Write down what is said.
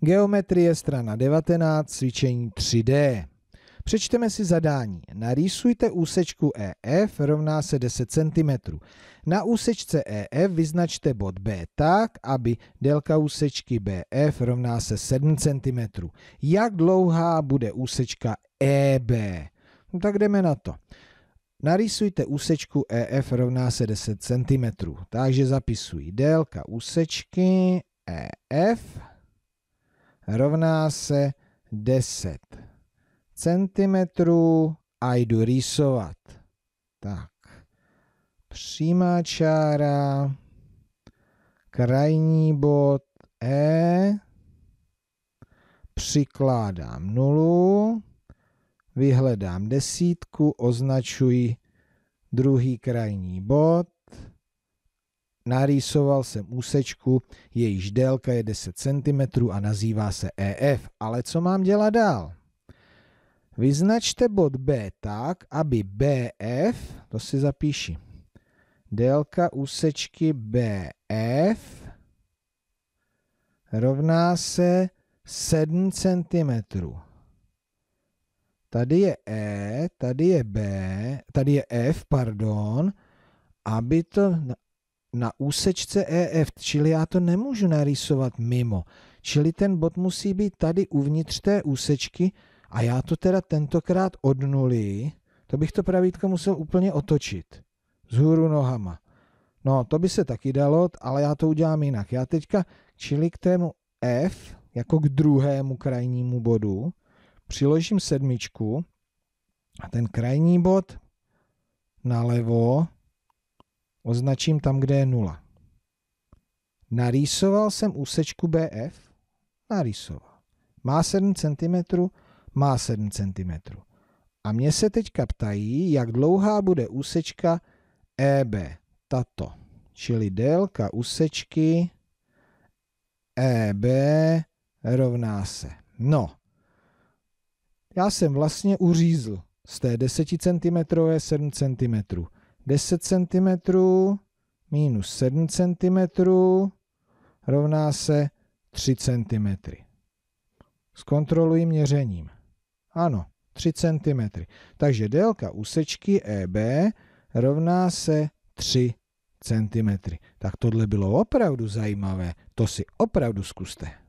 Geometrie strana 19, cvičení 3D. Přečteme si zadání. Narýsujte úsečku EF rovná se 10 cm. Na úsečce EF vyznačte bod B tak, aby délka úsečky BF rovná se 7 cm. Jak dlouhá bude úsečka EB? No tak jdeme na to. Narýsujte úsečku EF rovná se 10 cm. Takže zapisuji délka úsečky EF rovná se 10 centimetrů a jdu rýsovat. Tak, přímá čára, krajní bod E, přikládám nulu, vyhledám desítku, označuji druhý krajní bod, Narýsoval jsem úsečku, jejíž délka je 10 cm a nazývá se EF. Ale co mám dělat dál? Vyznačte bod B tak, aby BF, to si zapíši, délka úsečky BF rovná se 7 cm. Tady je E, tady je B, tady je F, pardon, aby to na úsečce EF, čili já to nemůžu narýsovat mimo. Čili ten bod musí být tady uvnitř té úsečky a já to teda tentokrát od nuly, to bych to pravítko musel úplně otočit. hůru nohama. No, to by se taky dalo, ale já to udělám jinak. Já teďka čili k tému F, jako k druhému krajnímu bodu, přiložím sedmičku a ten krajní bod nalevo Označím tam, kde je nula. Narýsoval jsem úsečku BF? Narýsoval. Má 7 cm? Má 7 cm. A mě se teďka ptají, jak dlouhá bude úsečka EB, tato. Čili délka úsečky EB rovná se. No, já jsem vlastně uřízl z té 10 cm 7 cm. 10 cm minus 7 cm rovná se 3 cm. Zkontroluji měřením. Ano, 3 cm. Takže délka úsečky EB rovná se 3 cm. Tak tohle bylo opravdu zajímavé. To si opravdu zkuste.